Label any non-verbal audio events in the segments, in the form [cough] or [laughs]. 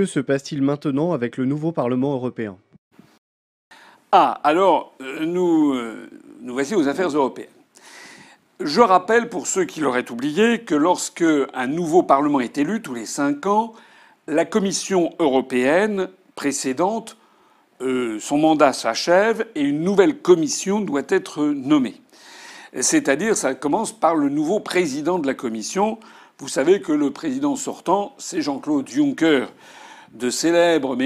que se passe-t-il maintenant avec le nouveau Parlement européen Ah, alors, euh, euh, nous, voici aux affaires européennes. Je rappelle, pour ceux qui l'auraient oublié, que lorsque un nouveau Parlement est élu, tous les cinq ans, la Commission européenne précédente, euh, son mandat s'achève et une nouvelle commission doit être nommée. C'est-à-dire, ça commence par le nouveau président de la Commission. Vous savez que le président sortant, c'est Jean-Claude Juncker, de célèbre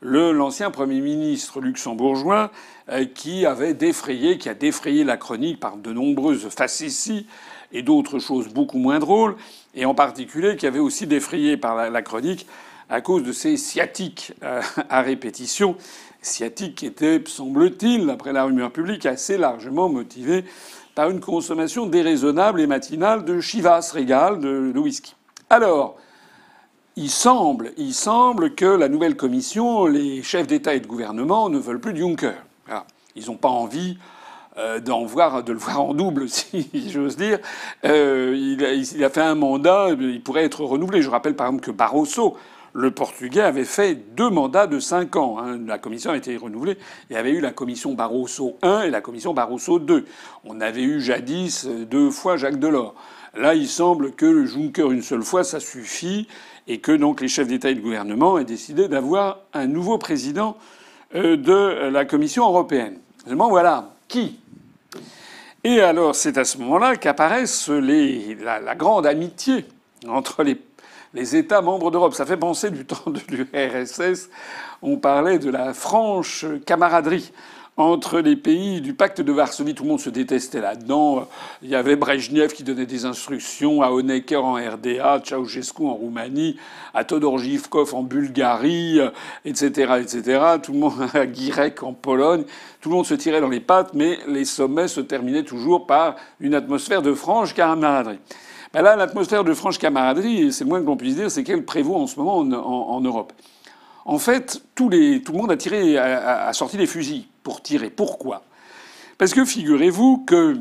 le l'ancien Premier ministre luxembourgeois euh, qui avait défrayé, qui a défrayé la chronique par de nombreuses facéties et d'autres choses beaucoup moins drôles, et en particulier qui avait aussi défrayé par la, chronique à cause de ses sciatiques euh, à répétition, sciatiques qui étaient, semble-t-il, après la rumeur publique, assez largement motivées par une consommation déraisonnable et matinale de chivas régal, de whisky. Alors, il semble, il semble que la nouvelle Commission, les chefs d'État et de gouvernement ne veulent plus de Juncker. Ah, ils n'ont pas envie euh, de le voir en double, [laughs] si j'ose dire. Euh, il, il, a, fait un mandat, il pourrait être renouvelé. Je rappelle par exemple que Barroso le Portugais avait fait deux mandats de cinq ans. Hein. La commission a été renouvelée. Il y avait eu la commission Barroso 1 et la commission Barroso 2. On avait eu jadis euh, deux fois Jacques Delors. Là, il semble que le Juncker, une seule fois, ça suffit et que donc les chefs d'État et de gouvernement aient décidé d'avoir un nouveau président euh, de la Commission européenne. Seulement voilà, qui Et alors c'est à ce moment-là qu'apparaissent les... la, la grande amitié entre les les États membres d'Europe. Ça fait penser du [laughs] temps de l'URSS. On parlait de la franche camaraderie entre les pays du pacte de Varsovie. Tout le monde se détestait là-dedans. Il y avait Brezhnev qui donnait des instructions à Honecker en RDA, Ceausescu en Roumanie, à Todor Zhivkov en Bulgarie, etc., etc. Tout le monde [laughs] à Girek en Pologne. Tout le monde se tirait dans les pattes, mais les sommets se terminaient toujours par une atmosphère de franche camaraderie. Bah là, l'atmosphère de franche camaraderie, c'est le moins que l'on puisse dire, c'est qu'elle prévaut en ce moment en, Europe. En fait, tout le monde a, tiré, a, sorti des fusils pour tirer. Pourquoi Parce que figurez-vous que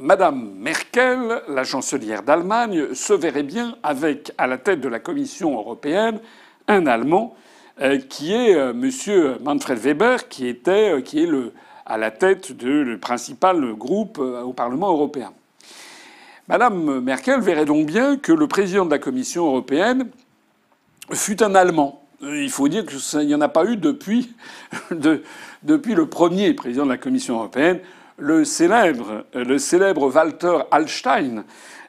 Madame Merkel, la chancelière d'Allemagne, se verrait bien avec, à la tête de la Commission européenne, un Allemand euh, qui est euh, Monsieur Manfred Weber, qui était, euh, qui est à la tête du principal groupe au Parlement européen. Madame Merkel verrait donc bien que le président de la Commission européenne fut un Allemand. Euh, il faut dire qu'il n'y en a pas eu [laughs] depuis, le premier président de la Commission européenne, euh, le célèbre, Walter Hallstein.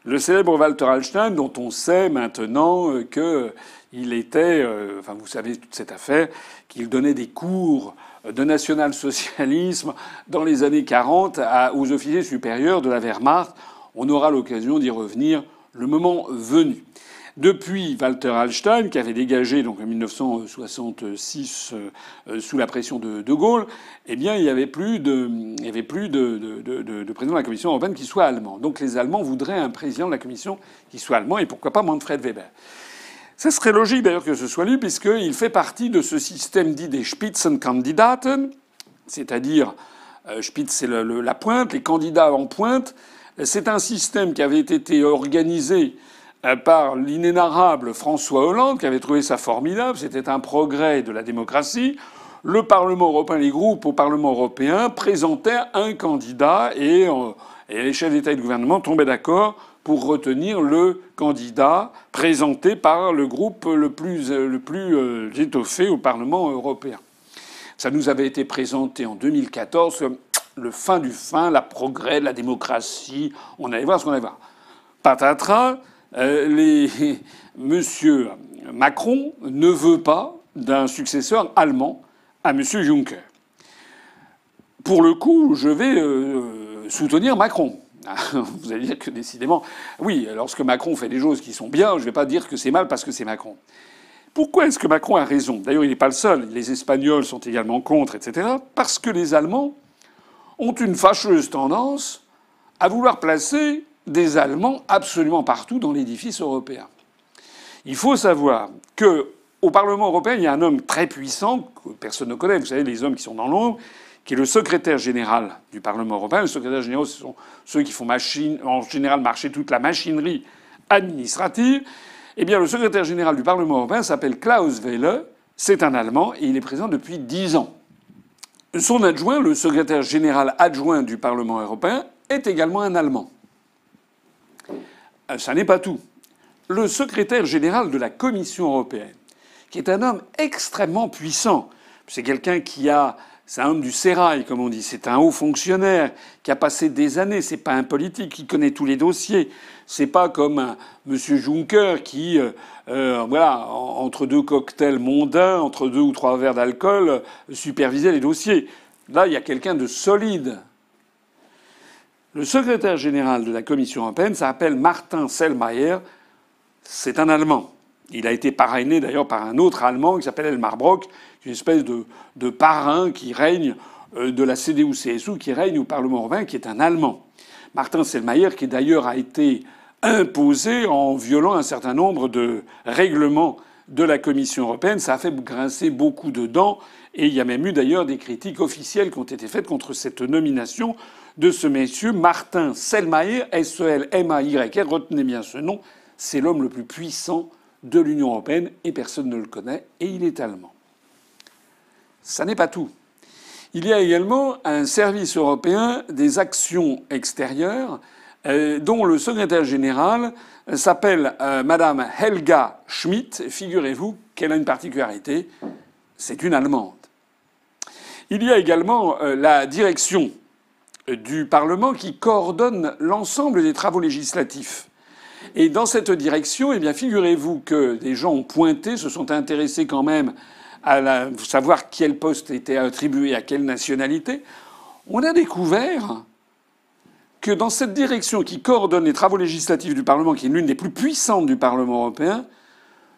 Le célèbre Walter Hallstein, dont on sait maintenant euh, qu'il était, vous savez toute cette affaire, qu'il donnait des cours de national-socialisme dans les années 40 aux officiers supérieurs de la Wehrmacht on aura l'occasion d'y revenir le moment venu. Depuis Walter Hallstein, qui avait dégagé donc en 1966 euh, euh, sous la pression de De Gaulle, eh bien il n'y avait plus, de, avait plus de, président de la Commission européenne qui soit allemand. Donc les Allemands voudraient un président de la Commission qui soit allemand et pourquoi pas Manfred Weber. Ça serait logique d'ailleurs que ce soit lui, puisqu'il fait partie de ce système dit des Spitzenkandidaten, c'est-à-dire euh, Spitze, c'est la pointe, les candidats en pointe c'est un système qui avait été organisé euh, par l'inénarrable François Hollande, qui avait trouvé ça formidable. C'était un progrès de la démocratie. Le Parlement européen, les groupes au Parlement européen présentaient un candidat et, euh, les chefs d'État et de gouvernement tombaient d'accord pour retenir le candidat présenté par le groupe le plus, euh, le plus étoffé au Parlement européen. Ça nous avait été présenté en 2014 le fin du fin, la progrès, la démocratie. On allait voir ce qu'on allait voir. Patatras, M. Euh, [laughs] monsieur Macron ne veut pas d'un successeur allemand à Monsieur Juncker. Pour le coup, je vais euh, soutenir Macron. [laughs] Vous allez dire que décidément, oui, lorsque Macron fait des choses qui sont bien, je ne vais pas dire que c'est mal parce que c'est Macron. Pourquoi est-ce que Macron a raison D'ailleurs, il n'est pas le seul. Les Espagnols sont également contre, etc. Parce que les Allemands ont une fâcheuse tendance à vouloir placer des Allemands absolument partout dans l'édifice européen. Il faut savoir qu'au Parlement européen, il y a un homme très puissant que personne ne connaît, vous savez, les hommes qui sont dans l'ombre, qui est le secrétaire général du Parlement européen. Le secrétaire général, ce sont ceux qui font en général marcher toute la machinerie administrative. Eh bien, le secrétaire général du Parlement européen s'appelle Klaus Welle. C'est un Allemand et il est présent depuis dix ans. Son adjoint, le secrétaire général adjoint du Parlement européen, est également un Allemand. Euh, ça n'est pas tout. Le secrétaire général de la Commission européenne, qui est un homme extrêmement puissant, c'est quelqu'un qui a c'est un homme du sérail, comme on dit. C'est un haut fonctionnaire qui a passé des années. C'est pas un politique qui connaît tous les dossiers. C'est pas comme M. Juncker qui, euh, euh, voilà, entre deux cocktails mondains, entre deux ou trois verres d'alcool, euh, supervisait les dossiers. Là, il y a quelqu'un de solide. Le secrétaire général de la Commission européenne s'appelle Martin Selmayr. C'est un Allemand. Il a été parrainé d'ailleurs par un autre Allemand qui s'appelle Elmar Brock, une espèce de, parrain qui règne de la CDU-CSU, qui règne au Parlement européen, qui est un Allemand. Martin Selmayr, qui d'ailleurs a été imposé en violant un certain nombre de règlements de la Commission européenne. Ça a fait grincer beaucoup de dents. Et il y a même eu d'ailleurs des critiques officielles qui ont été faites contre cette nomination de ce monsieur Martin Selmayr, S-E-L-M-A-Y-R. Retenez bien ce nom. C'est l'homme le plus puissant de l'Union européenne et personne ne le connaît. Et il est allemand. Ça n'est pas tout. Il y a également un service européen des actions extérieures euh, dont le secrétaire général s'appelle euh, Madame Helga Schmidt. Figurez-vous qu'elle a une particularité, c'est une Allemande. Il y a également euh, la direction du Parlement qui coordonne l'ensemble des travaux législatifs. Et dans cette direction, eh bien, figurez-vous que des gens ont pointé, se sont intéressés quand même à savoir quel poste était attribué à quelle nationalité, on a découvert que dans cette direction qui coordonne les travaux législatifs du Parlement, qui est l'une des plus puissantes du Parlement européen,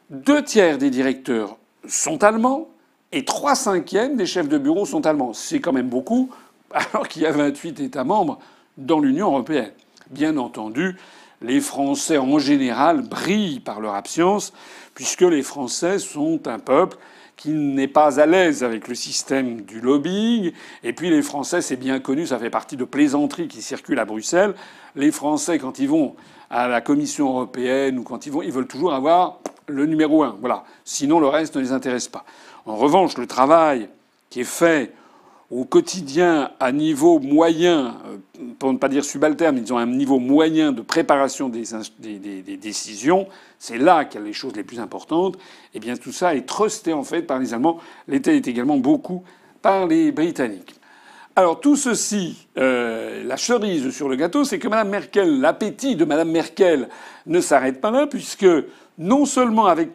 deux tiers des directeurs sont allemands et trois cinquièmes des chefs de bureau sont allemands. C'est quand même beaucoup, [laughs] alors qu'il y a 28 États membres dans l'Union européenne. Bien entendu, les Français en général brillent par leur absence, puisque les Français sont un peuple qui n'est pas à l'aise avec le système du lobbying. Et puis les Français, c'est bien connu, ça fait partie de plaisanteries qui circulent à Bruxelles. Les Français, quand ils vont à la Commission européenne ou quand ils vont, ils veulent toujours avoir le numéro un. Voilà. Sinon, le reste ne les intéresse pas. En revanche, le travail qui est fait au quotidien à niveau moyen, euh, pour ne pas dire subalterne, ils ont un niveau moyen de préparation des, décisions, c'est là qu'il y a les choses les plus importantes, eh bien tout ça est trusté en fait par les Allemands, l'État est également beaucoup par les Britanniques. Alors tout ceci, euh, la cerise sur le gâteau, c'est que Madame Merkel, l'appétit de Madame Merkel ne s'arrête pas là, puisque non seulement avec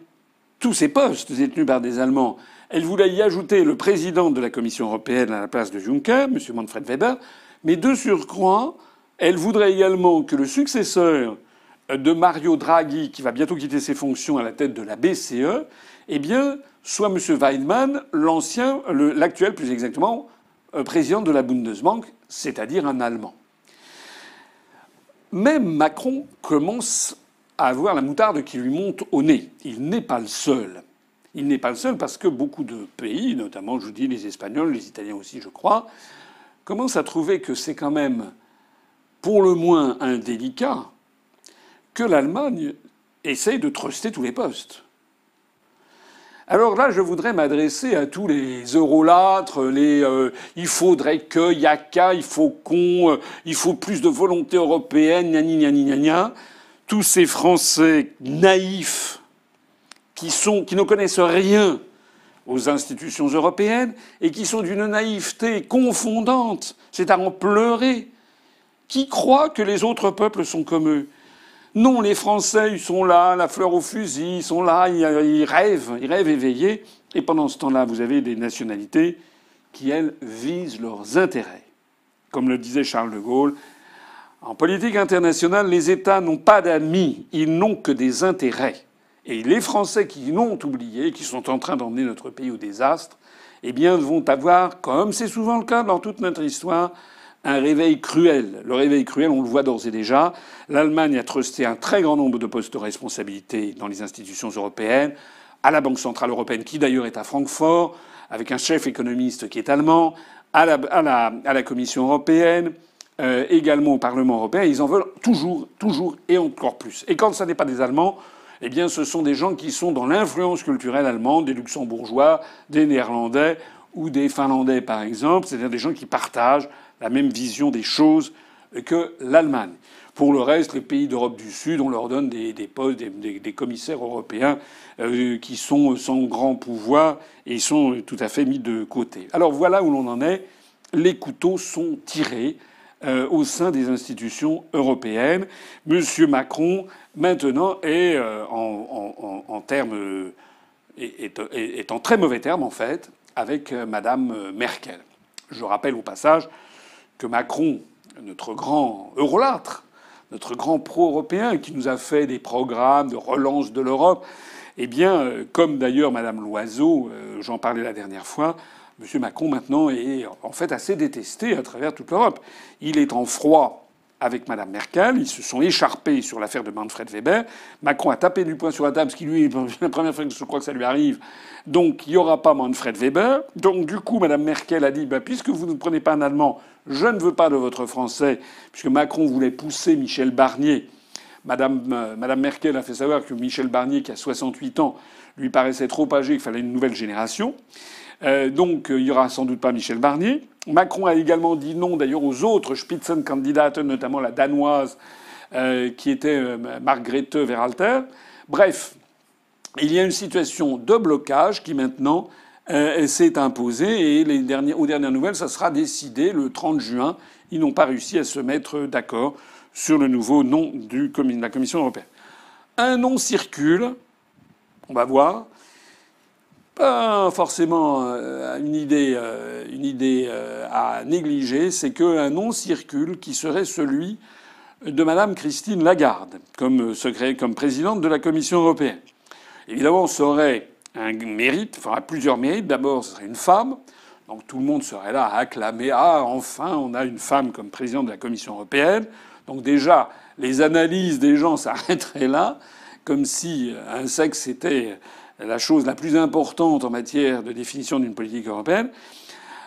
tous ces postes détenus par des Allemands, elle voulait y ajouter le président de la Commission européenne à la place de Juncker, M. Manfred Weber, mais de surcroît, elle voudrait également que le successeur de Mario Draghi, qui va bientôt quitter ses fonctions à la tête de la BCE, eh bien, soit M. Weidmann, l'ancien, l'actuel plus exactement, euh, président de la Bundesbank, c'est-à-dire un Allemand. Même Macron commence à avoir la moutarde qui lui monte au nez. Il n'est pas le seul. Il n'est pas le seul parce que beaucoup de pays, notamment, je vous dis, les Espagnols, les Italiens aussi, je crois, commencent à trouver que c'est quand même pour le moins indélicat que l'Allemagne essaye de truster tous les postes. Alors là, je voudrais m'adresser à tous les eurolâtres, les euh, il faudrait que, yaka, il faut qu'on, euh, il faut plus de volonté européenne, gna gna tous ces Français naïfs qui, sont, qui ne connaissent rien aux institutions européennes et qui sont d'une naïveté confondante, c'est à en pleurer, qui croient que les autres peuples sont comme eux. Non, les Français, ils sont là, la fleur au fusil, ils sont là, ils rêvent, ils rêvent éveillés. Et pendant ce temps-là, vous avez des nationalités qui, elles, visent leurs intérêts. Comme le disait Charles de Gaulle, en politique internationale, les États n'ont pas d'amis, ils n'ont que des intérêts. Et les Français qui l'ont oublié, qui sont en train d'emmener notre pays au désastre, eh bien, vont avoir, comme c'est souvent le cas dans toute notre histoire, un réveil cruel. Le réveil cruel, on le voit d'ores et déjà. L'Allemagne a trusté un très grand nombre de postes de responsabilité dans les institutions européennes, à la Banque centrale européenne, qui d'ailleurs est à Francfort, avec un chef économiste qui est allemand, à la, Commission européenne, euh, également au Parlement européen. Ils en veulent toujours, toujours et encore plus. Et quand ce n'est pas des Allemands, eh bien, ce sont des gens qui sont dans l'influence culturelle allemande, des luxembourgeois, des néerlandais ou des finlandais, par exemple, c'est-à-dire des gens qui partagent la même vision des choses que l'Allemagne. Pour le reste, les pays d'Europe du Sud, on leur donne des, postes, des, commissaires européens euh, qui sont sans grand pouvoir et ils sont tout à fait mis de côté. Alors voilà où l'on en est. Les couteaux sont tirés euh, au sein des institutions européennes. Monsieur Macron, maintenant, est euh, en, termes, euh, est, est, en très mauvais termes, en fait, avec Madame Merkel. Je rappelle au passage que Macron, notre grand eurolâtre, notre grand pro-européen qui nous a fait des programmes de relance de l'Europe, eh bien, comme d'ailleurs Madame Loiseau, j'en parlais la dernière fois, M. Macron maintenant est en fait assez détesté à travers toute l'Europe. Il est en froid avec Mme Merkel. Ils se sont écharpés sur l'affaire de Manfred Weber. Macron a tapé du poing sur la table, ce qui lui est la première fois que je crois que ça lui arrive. Donc il n'y aura pas Manfred Weber. Donc du coup, Mme Merkel a dit bah, puisque vous ne prenez pas un Allemand, je ne veux pas de votre Français, puisque Macron voulait pousser Michel Barnier. Madame, euh, Merkel a fait savoir que Michel Barnier, qui a 68 ans, lui paraissait trop âgé, qu'il fallait une nouvelle génération. Euh, donc euh, il n'y aura sans doute pas Michel Barnier. Macron a également dit non d'ailleurs aux autres Spitzenkandidaten, notamment la danoise euh, qui était Margrethe Veralter. Bref, il y a une situation de blocage qui maintenant s'est imposée et aux dernières nouvelles, ça sera décidé le 30 juin. Ils n'ont pas réussi à se mettre d'accord sur le nouveau nom de la Commission européenne. Un nom circule, on va voir, pas forcément euh, une idée, euh, euh, à négliger, c'est qu'un nom circule qui serait celui de Madame Christine Lagarde comme, comme présidente de la Commission européenne. Évidemment, ça aurait un mérite, enfin plusieurs mérites. D'abord, ce serait une femme. Donc tout le monde serait là à acclamer Ah, enfin, on a une femme comme présidente de la Commission européenne. Donc déjà, les analyses des gens [laughs] s'arrêteraient là comme si un sexe était la chose la plus importante en matière de définition d'une politique européenne.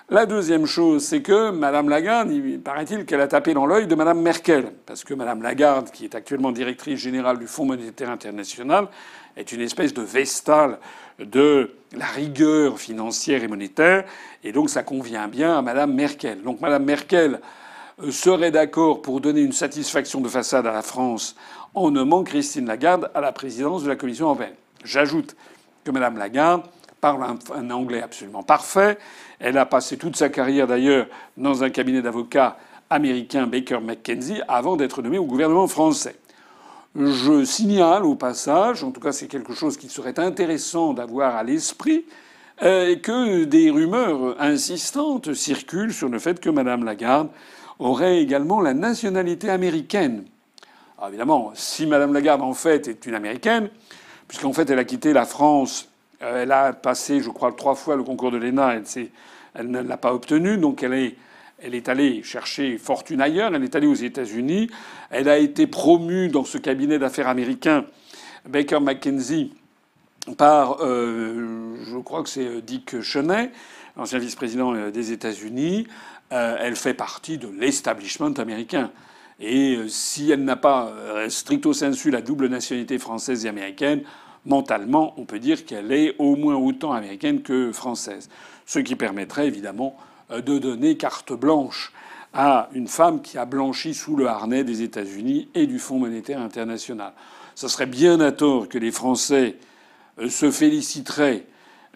La deuxième chose, c'est que Madame Lagarde, paraît-il qu'elle a tapé dans l'œil de Madame Merkel, parce que Madame Lagarde, qui est actuellement directrice générale du Fonds monétaire international, est une espèce de vestale de la rigueur financière et monétaire, et donc ça convient bien à Madame Merkel. Donc Madame Merkel euh, serait d'accord pour donner une satisfaction de façade à la France en nommant Christine Lagarde à la présidence de la Commission européenne. J'ajoute que Mme Lagarde parle un, anglais absolument parfait. Elle a passé toute sa carrière d'ailleurs dans un cabinet d'avocats américain Baker McKenzie avant d'être nommée au gouvernement français. Je signale au passage, en tout cas c'est quelque chose qui serait intéressant d'avoir à l'esprit, euh, que des rumeurs insistantes circulent sur le fait que Mme Lagarde aurait également la nationalité américaine. Alors ah, évidemment, si Mme Lagarde, en fait, est une Américaine, puisqu'en fait, elle a quitté la France, euh, elle a passé, je crois, trois fois le concours de l'ENA, elle, elle ne l'a pas obtenu, donc elle est, elle est allée chercher fortune ailleurs, elle est allée aux États-Unis, elle a été promue dans ce cabinet d'affaires américain, Baker McKenzie, par, euh, je crois que c'est euh, Dick Cheney, ancien vice-président des États-Unis. elle fait partie de l'establishment américain. Et euh, si elle n'a pas euh, stricto sensu la double nationalité française et américaine, mentalement, on peut dire qu'elle est au moins autant américaine que française. Ce qui permettrait évidemment euh, de donner carte blanche à une femme qui a blanchi sous le harnais des États-Unis et du Fonds monétaire international. Ce serait bien à tort que les Français se féliciteraient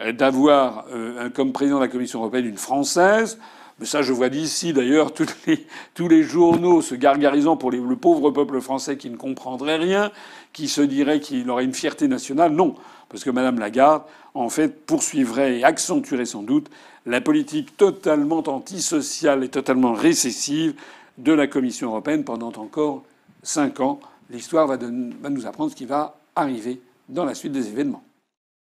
euh, d'avoir euh, comme président de la Commission européenne une Française. Mais ça, je vois d'ici d'ailleurs les, tous les journaux se gargarisant pour le pauvre peuple français qui ne comprendrait rien, qui se dirait qu'il aurait une fierté nationale. Non, parce que Madame Lagarde, en fait, poursuivrait et accentuerait sans doute la politique totalement antisociale et totalement récessive de la Commission européenne pendant encore cinq ans. L'histoire va nous apprendre ce qui va arriver dans la suite des événements.